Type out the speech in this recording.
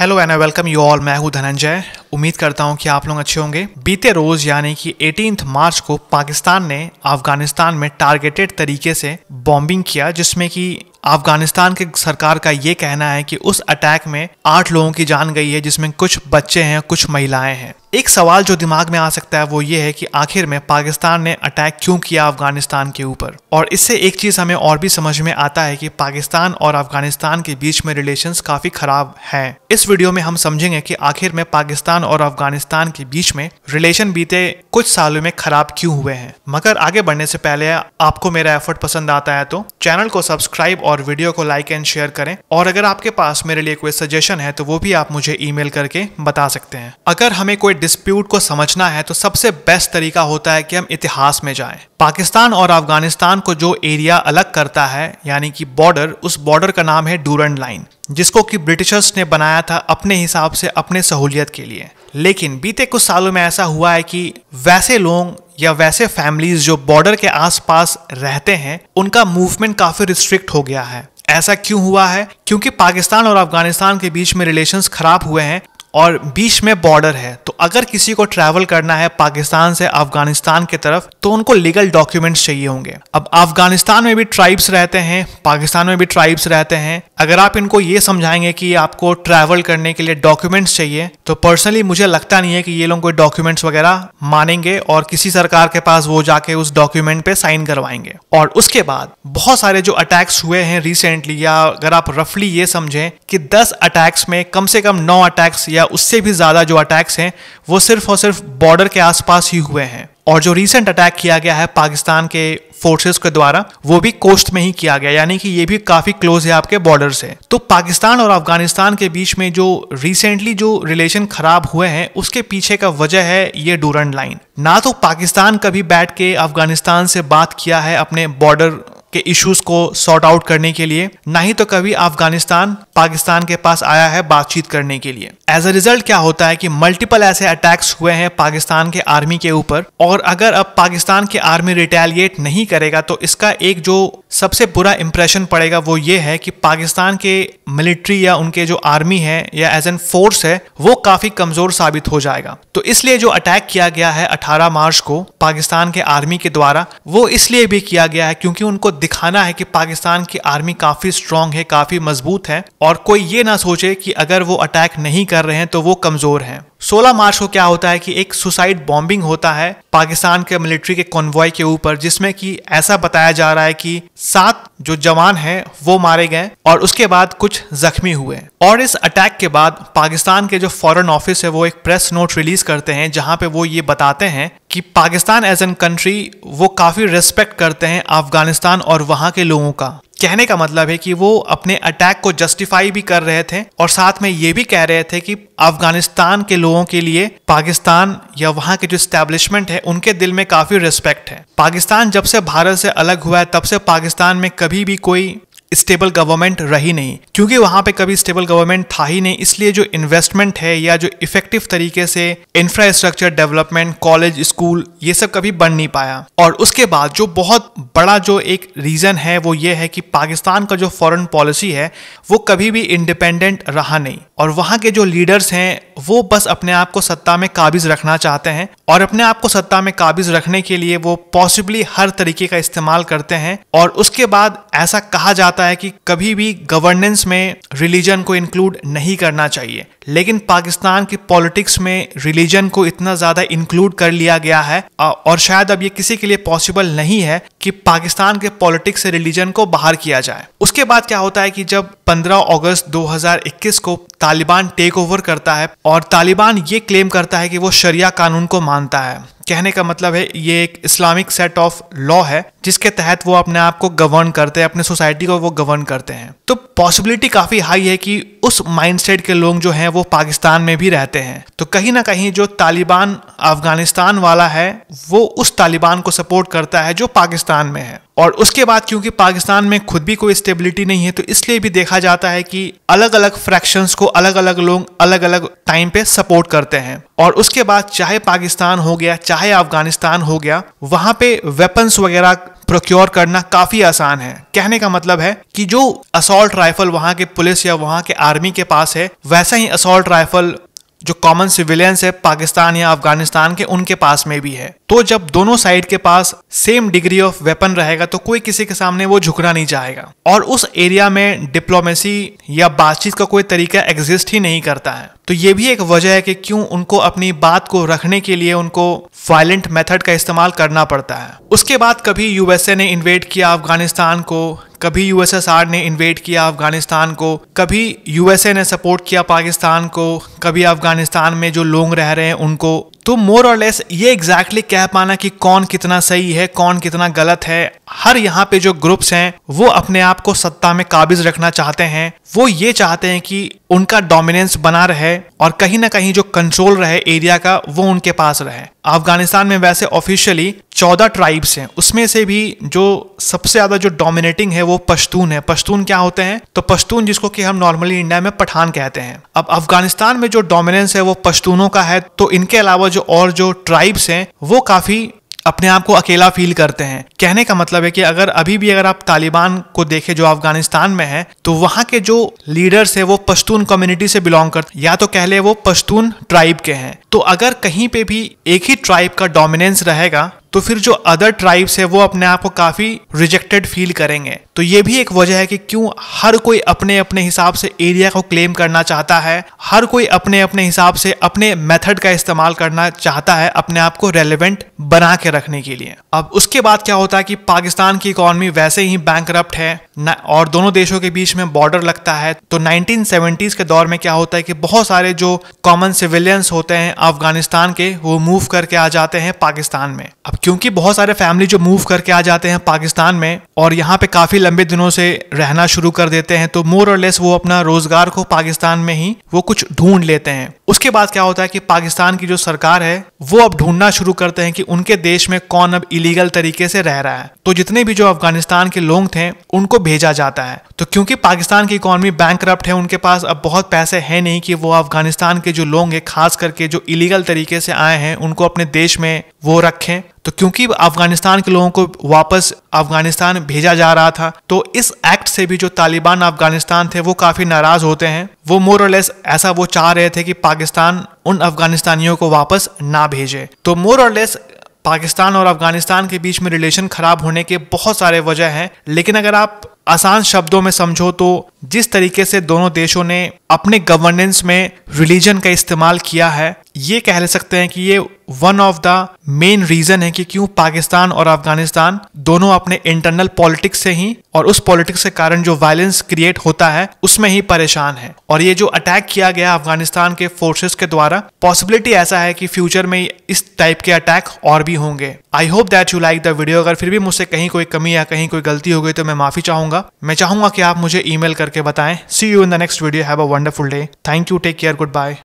hello and I welcome you all मैं हूं धनंजय उम्मीद करता हूं कि आप लोग अच्छे होंगे बीते रोज यानी कि 18 मार्च को पाकिस्तान ने अफगानिस्तान में टारगेटेड तरीके से बॉम्बिंग किया जिसमें कि अफगानिस्तान के सरकार का ये कहना है कि उस अटैक में आठ लोगों की जान गई है जिसमें कुछ बच्चे हैं कुछ महिलाएं हैं एक सवाल जो दिमाग में आ सकता है वो ये है कि आखिर में पाकिस्तान ने अटैक क्यों किया अफगानिस्तान के ऊपर और इससे एक चीज हमें और भी समझ में आता है कि पाकिस्तान और अफगानिस्तान के बीच में रिलेशन काफी खराब है इस वीडियो में हम समझेंगे की आखिर में पाकिस्तान और अफगानिस्तान के बीच में रिलेशन बीते कुछ सालों में खराब क्यों हुए हैं मगर आगे बढ़ने से पहले आपको मेरा एफर्ट पसंद आता है तो चैनल को सब्सक्राइब और वीडियो को लाइक एंड शेयर करें और अगर आपके पास मेरे लिए कोई सजेशन है तो वो भी आप मुझे ईमेल करके बता सकते हैं अगर हमें कोई डिस्प्यूट को समझना है तो सबसे बेस्ट तरीका होता है कि हम इतिहास में जाएं पाकिस्तान और अफगानिस्तान को जो एरिया अलग करता है यानी कि बॉर्डर उस बॉर्डर का नाम है डूरन लाइन जिसको कि ब्रिटिशर्स ने बनाया था अपने हिसाब से अपने सहूलियत के लिए लेकिन बीते कुछ सालों में ऐसा हुआ है कि वैसे लोग या वैसे फैमिलीज जो बॉर्डर के आसपास रहते हैं उनका मूवमेंट काफी रिस्ट्रिक्ट हो गया है ऐसा क्यों हुआ है क्योंकि पाकिस्तान और अफगानिस्तान के बीच में रिलेशंस खराब हुए हैं और बीच में बॉर्डर है तो अगर किसी को ट्रैवल करना है पाकिस्तान से अफगानिस्तान की तरफ तो उनको लीगल डॉक्यूमेंट्स चाहिए होंगे अब अफगानिस्तान में भी ट्राइब्स रहते हैं पाकिस्तान में भी ट्राइब्स रहते हैं अगर आप इनको ये समझाएंगे कि आपको ट्रैवल करने के लिए डॉक्यूमेंट्स चाहिए तो पर्सनली मुझे लगता नहीं है कि ये लोग कोई डॉक्यूमेंट्स वगैरह मानेंगे और किसी सरकार के पास वो जाके उस डॉक्यूमेंट पे साइन करवाएंगे और उसके बाद बहुत सारे जो अटैक्स हुए हैं रिसेंटली या अगर आप रफली ये समझें कि दस अटैक्स में कम से कम नौ अटैक्स या उससे भी ज्यादा जो अटैक्स हैं वो सिर्फ और सिर्फ बॉर्डर के आसपास ही हुए हैं और जो रिसेंट अटैक किया गया है पाकिस्तान के फोर्सेस के द्वारा वो भी कोस्ट में ही किया गया यानी कि ये भी काफी क्लोज है आपके बॉर्डर से तो पाकिस्तान और अफगानिस्तान के बीच में जो रिसेंटली जो रिलेशन खराब हुए हैं उसके पीछे का वजह है ये डूरंड लाइन ना तो पाकिस्तान कभी बैठ के अफगानिस्तान से बात किया है अपने बॉर्डर के इश्यूज को सॉर्ट आउट करने के लिए ना ही तो कभी अफगानिस्तान पाकिस्तान के पास आया है बातचीत करने के लिए एज अ रिजल्ट क्या होता है कि मल्टीपल ऐसे अटैक्स हुए हैं पाकिस्तान के आर्मी के ऊपर और अगर अब पाकिस्तान के आर्मी रिटेलिएट नहीं करेगा तो इसका एक जो सबसे बुरा इंप्रेशन पड़ेगा वो ये है कि पाकिस्तान के मिलिट्री या उनके जो आर्मी है या एज एन फोर्स है वो काफी कमजोर साबित हो जाएगा तो इसलिए जो अटैक किया गया है 18 मार्च को पाकिस्तान के आर्मी के द्वारा वो इसलिए भी किया गया है क्योंकि उनको दिखाना है कि पाकिस्तान की आर्मी काफी स्ट्रांग है काफी मजबूत है और और कोई ये ना सोचे कि अगर वो अटैक नहीं कर रहे हैं तो वो कमजोर हैं 16 मार्च को क्या होता है कि एक सुसाइड बॉम्बिंग होता है पाकिस्तान के मिलिट्री के कॉन्वॉय के ऊपर जिसमें कि ऐसा बताया जा रहा है कि सात जो जवान हैं वो मारे गए और उसके बाद कुछ जख्मी हुए और इस अटैक के बाद पाकिस्तान के जो फॉरेन ऑफिस है वो एक प्रेस नोट रिलीज करते हैं जहां पे वो ये बताते हैं कि पाकिस्तान एज एन कंट्री वो काफी रिस्पेक्ट करते हैं अफगानिस्तान और वहां के लोगों का कहने का मतलब है कि वो अपने अटैक को जस्टिफाई भी कर रहे थे और साथ में ये भी कह रहे थे कि अफगानिस्तान के लोगों के लिए पाकिस्तान या वहां के जो स्टैब्लिशमेंट है उनके दिल में काफी रिस्पेक्ट है पाकिस्तान जब से भारत से अलग हुआ है तब से पाकिस्तान में कभी भी कोई स्टेबल गवर्नमेंट रही नहीं क्योंकि वहां पे कभी स्टेबल गवर्नमेंट था ही नहीं इसलिए जो इन्वेस्टमेंट है या जो इफेक्टिव तरीके से इंफ्रास्ट्रक्चर डेवलपमेंट कॉलेज स्कूल ये सब कभी बन नहीं पाया और उसके बाद जो बहुत बड़ा जो एक रीजन है वो ये है कि पाकिस्तान का जो फॉरेन पॉलिसी है वो कभी भी इंडिपेंडेंट रहा नहीं और वहां के जो लीडर्स हैं वो बस अपने आप को सत्ता में काबिज रखना चाहते हैं और अपने आप को सत्ता में काबिज रखने के लिए वो पॉसिबली हर तरीके का इस्तेमाल करते हैं और उसके बाद ऐसा कहा जाता है कि कभी भी गवर्नेंस में रिलीजन को इंक्लूड नहीं करना चाहिए लेकिन पाकिस्तान की पॉलिटिक्स में रिलीजन को इतना ज़्यादा इंक्लूड कर लिया गया है और शायद अब ये किसी के लिए पॉसिबल नहीं है कि पाकिस्तान के पॉलिटिक्स से रिलीजन को बाहर किया जाए उसके बाद क्या होता है कि जब 15 अगस्त 2021 को तालिबान टेक ओवर करता है और तालिबान ये क्लेम करता है कि वो शरिया कानून को मानता है कहने का मतलब है ये एक इस्लामिक सेट ऑफ लॉ है जिसके तहत वो अपने आप को गवर्न करते हैं अपने सोसाइटी को वो गवर्न करते हैं तो पॉसिबिलिटी काफ़ी हाई है कि उस माइंडसेट के लोग जो हैं वो पाकिस्तान में भी रहते हैं तो कहीं ना कहीं जो तालिबान अफगानिस्तान वाला है वो उस तालिबान को सपोर्ट करता है जो पाकिस्तान में है और उसके बाद क्योंकि पाकिस्तान में खुद भी कोई स्टेबिलिटी नहीं है तो इसलिए भी देखा जाता है कि अलग अलग फ्रैक्शंस को अलग अलग लोग अलग अलग टाइम पे सपोर्ट करते हैं और उसके बाद चाहे पाकिस्तान हो गया चाहे चाहे अफगानिस्तान हो गया वहां पे वेपन्स वगैरह प्रोक्योर करना काफी आसान है कहने का मतलब है कि जो असॉल्ट राइफल वहां के पुलिस या वहां के आर्मी के पास है वैसा ही असॉल्ट राइफल जो कॉमन सिविलियंस है पाकिस्तान या अफगानिस्तान के उनके पास में भी है तो जब दोनों साइड के पास सेम डिग्री ऑफ वेपन रहेगा तो कोई किसी के सामने वो झुकना नहीं चाहेगा और उस एरिया में डिप्लोमेसी या बातचीत का कोई तरीका एग्जिस्ट ही नहीं करता है तो ये भी एक वजह है कि क्यों उनको अपनी बात को रखने के लिए उनको वायलेंट मेथड का इस्तेमाल करना पड़ता है उसके बाद कभी यूएसए ने इन्वेट किया अफगानिस्तान को कभी यूएसएसआर ने इन्वेट किया अफगानिस्तान को कभी यूएसए ने सपोर्ट किया पाकिस्तान को कभी अफगानिस्तान में जो लोग रह रहे हैं उनको तो मोर और लेस ये एग्जैक्टली exactly कह पाना कि कौन कितना सही है कौन कितना गलत है हर यहाँ पे जो ग्रुप्स हैं वो अपने आप को सत्ता में काबिज रखना चाहते हैं वो ये चाहते हैं कि उनका डोमिनेंस बना रहे और कहीं ना कहीं जो कंट्रोल रहे एरिया का वो उनके पास रहे अफगानिस्तान में वैसे ऑफिशियली चौदह ट्राइब्स हैं उसमें से भी जो सबसे ज्यादा जो डोमिनेटिंग है वो पश्तून है पश्तून क्या होते हैं तो पश्तून जिसको कि हम नॉर्मली इंडिया में पठान कहते हैं अब अफगानिस्तान में जो डोमिनेंस है वो पश्तूनों का है तो इनके अलावा जो और जो ट्राइब्स हैं वो काफी अपने आप को अकेला फील करते हैं कहने का मतलब है कि अगर अभी भी अगर आप तालिबान को देखें जो अफगानिस्तान में है तो वहाँ के जो लीडर्स है वो पश्तून कम्युनिटी से बिलोंग करते या तो कह ले वो पश्तून ट्राइब के हैं तो अगर कहीं पे भी एक ही ट्राइब का डोमिनेंस रहेगा तो फिर जो अदर ट्राइब्स है वो अपने आप को काफ़ी रिजेक्टेड फील करेंगे तो ये भी एक वजह है कि क्यों हर कोई अपने अपने हिसाब से एरिया को क्लेम करना चाहता है हर कोई अपने अपने हिसाब से अपने मेथड का इस्तेमाल करना चाहता है अपने आप को रेलिवेंट बना के रखने के लिए अब उसके बाद क्या होता है कि पाकिस्तान की इकोनॉमी वैसे ही बैंक है और दोनों देशों के बीच में बॉर्डर लगता है तो नाइनटीन के दौर में क्या होता है कि बहुत सारे जो कॉमन सिविलियंस होते हैं अफगानिस्तान के वो मूव करके आ जाते हैं पाकिस्तान में अब क्योंकि बहुत सारे फैमिली जो मूव करके आ जाते हैं पाकिस्तान में और यहाँ पे काफ़ी लंबे दिनों से रहना शुरू कर देते हैं तो मोर और लेस वो अपना रोजगार को पाकिस्तान में ही वो कुछ ढूंढ लेते हैं उसके बाद क्या होता है कि पाकिस्तान की जो सरकार है वो अब ढूंढना शुरू करते हैं कि उनके देश में कौन अब इलीगल तरीके से रह रहा है तो जितने भी जो अफगानिस्तान के लोग थे उनको भेजा जाता है तो क्योंकि पाकिस्तान की इकोनॉमी बैंक है उनके पास अब बहुत पैसे है नहीं कि वो अफगानिस्तान के जो लोग हैं खास करके जो इलीगल तरीके से आए हैं उनको अपने देश में वो रखें तो क्योंकि अफगानिस्तान के लोगों को वापस अफगानिस्तान भेजा जा रहा था तो इस एक्ट से भी जो तालिबान अफगानिस्तान थे वो काफी नाराज होते हैं वो मोर और लेस ऐसा वो चाह रहे थे कि पाकिस्तान उन अफगानिस्तानियों को वापस ना भेजे तो मोर और लेस पाकिस्तान और अफगानिस्तान के बीच में रिलेशन खराब होने के बहुत सारे वजह हैं लेकिन अगर आप आसान शब्दों में समझो तो जिस तरीके से दोनों देशों ने अपने गवर्नेंस में रिलीजन का इस्तेमाल किया है ये कह ले सकते हैं कि ये one of the main reason है कि क्यों पाकिस्तान और अफगानिस्तान दोनों अपने इंटरनल पॉलिटिक्स से ही और उस पॉलिटिक्स के कारण जो वायलेंस क्रिएट होता है उसमें ही परेशान है और ये जो अटैक किया गया अफगानिस्तान के फोर्सेस के द्वारा पॉसिबिलिटी ऐसा है कि फ्यूचर में इस टाइप के अटैक और भी होंगे I hope that you like the video अगर फिर भी मुझसे कहीं कोई कमी या कहीं कोई गलती हो गई तो मैं माफी चाहूंगा चाहूंगा मैं चाहूंगा कि आप मुझे ईमेल करके बताएं see you in the next video have a wonderful day thank you take care good bye